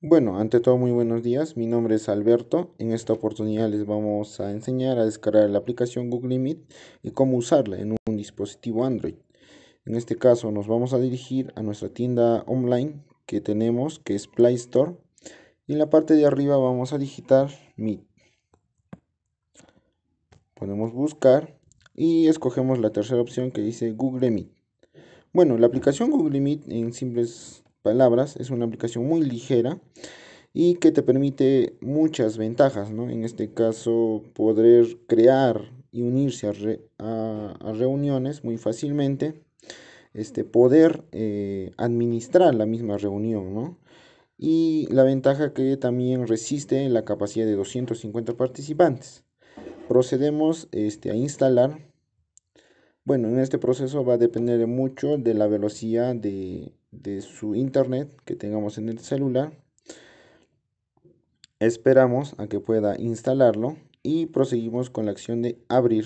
Bueno, ante todo muy buenos días, mi nombre es Alberto. En esta oportunidad les vamos a enseñar a descargar la aplicación Google Meet y cómo usarla en un dispositivo Android. En este caso nos vamos a dirigir a nuestra tienda online que tenemos que es Play Store y en la parte de arriba vamos a digitar Meet. Ponemos buscar y escogemos la tercera opción que dice Google Meet. Bueno, la aplicación Google Meet en simples palabras. Es una aplicación muy ligera y que te permite muchas ventajas, ¿no? En este caso, poder crear y unirse a, reuniones muy fácilmente, este, poder eh, administrar la misma reunión, Y la ventaja que también resiste la capacidad de 250 participantes. Procedemos este, a instalar bueno, en este proceso va a depender mucho de la velocidad de, su internet que tengamos en el celular. Esperamos a que pueda instalarlo y proseguimos con la acción de abrir.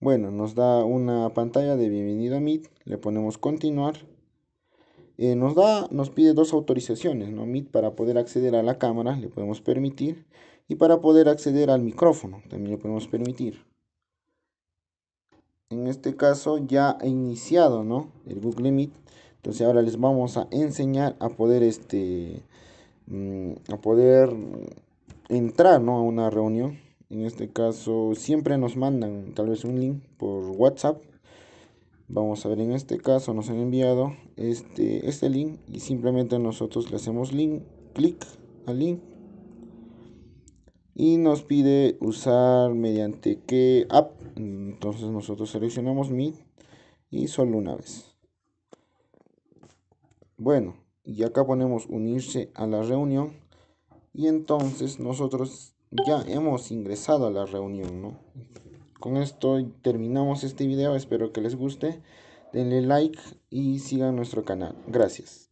Bueno, nos da una pantalla de bienvenido a Meet, le ponemos continuar. Eh, nos, nos pide dos autorizaciones, ¿no? Meet para poder acceder a la cámara, le podemos permitir, y para poder acceder al micrófono, también le podemos permitir en este caso ya ha iniciado ¿no? el book limit Entonces ahora les vamos a enseñar a poder este mm, a poder entrar a una reunión. En este caso siempre nos mandan tal vez un link por WhatsApp. Vamos a ver en este caso nos han enviado este, este link y simplemente nosotros le hacemos link, clic al link y nos pide usar mediante qué app. Entonces nosotros seleccionamos Meet y solo una vez. Bueno, y acá ponemos unirse a la reunión y entonces nosotros ya hemos ingresado a la reunión, Con esto terminamos este video, espero que les guste, denle like y sigan nuestro canal. Gracias.